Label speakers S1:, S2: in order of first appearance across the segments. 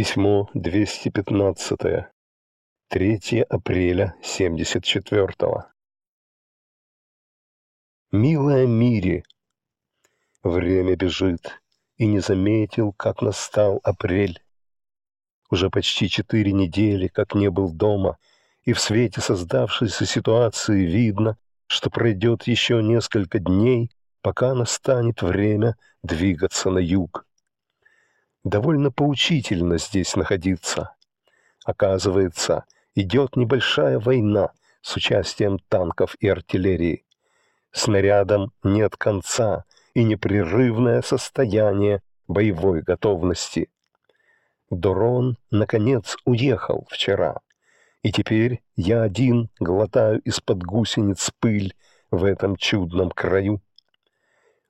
S1: Письмо 215. 3 апреля 74 -го. Милая Мири, время бежит, и не заметил, как настал апрель. Уже почти четыре недели, как не был дома, и в свете создавшейся ситуации видно, что пройдет еще несколько дней, пока настанет время двигаться на юг довольно поучительно здесь находиться. Оказывается, идет небольшая война с участием танков и артиллерии. Снарядам нет конца и непрерывное состояние боевой готовности. Дорон, наконец, уехал вчера, и теперь я один глотаю из-под гусениц пыль в этом чудном краю.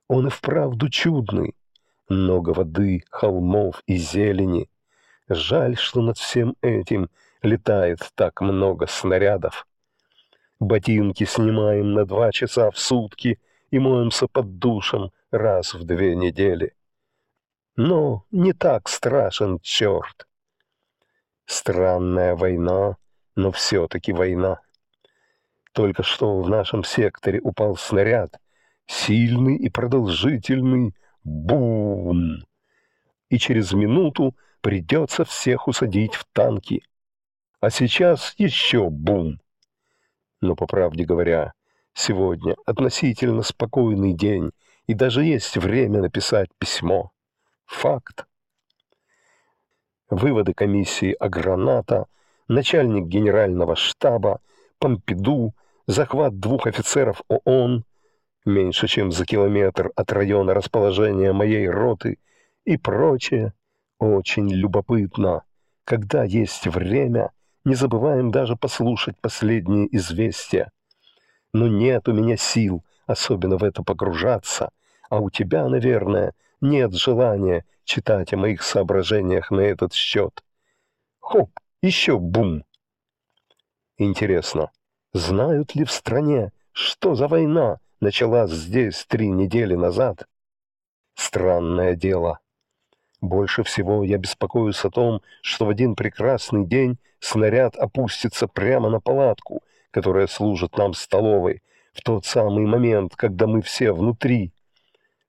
S1: Он и вправду чудный, много воды, холмов и зелени. Жаль, что над всем этим летает так много снарядов. Ботинки снимаем на два часа в сутки и моемся под душем раз в две недели. Но не так страшен черт. Странная война, но все-таки война. Только что в нашем секторе упал снаряд, сильный и продолжительный, Бум! И через минуту придется всех усадить в танки. А сейчас еще бум! Но, по правде говоря, сегодня относительно спокойный день, и даже есть время написать письмо. Факт. Выводы комиссии Аграната, начальник генерального штаба, Помпиду, захват двух офицеров ООН, меньше чем за километр от района расположения моей роты и прочее. Очень любопытно. Когда есть время, не забываем даже послушать последние известия. Но нет у меня сил особенно в это погружаться, а у тебя, наверное, нет желания читать о моих соображениях на этот счет. Хоп, еще бум. Интересно, знают ли в стране, что за война, началась здесь три недели назад. Странное дело. Больше всего я беспокоюсь о том, что в один прекрасный день снаряд опустится прямо на палатку, которая служит нам столовой, в тот самый момент, когда мы все внутри.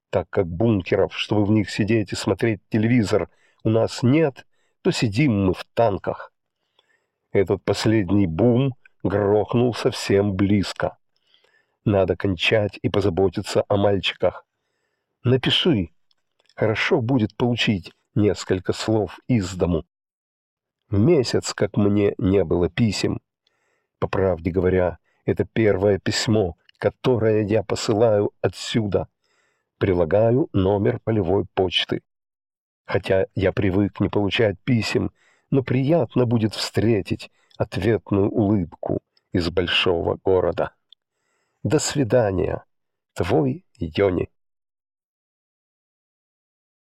S1: Так как бункеров, чтобы в них сидеть и смотреть телевизор, у нас нет, то сидим мы в танках. Этот последний бум грохнул совсем близко. Надо кончать и позаботиться о мальчиках. Напиши. Хорошо будет получить несколько слов из дому. Месяц, как мне не было писем. По правде говоря, это первое письмо, которое я посылаю отсюда. Прилагаю номер полевой почты. Хотя я привык не получать писем, но приятно будет встретить ответную улыбку из большого города. До свидания, твой Йони.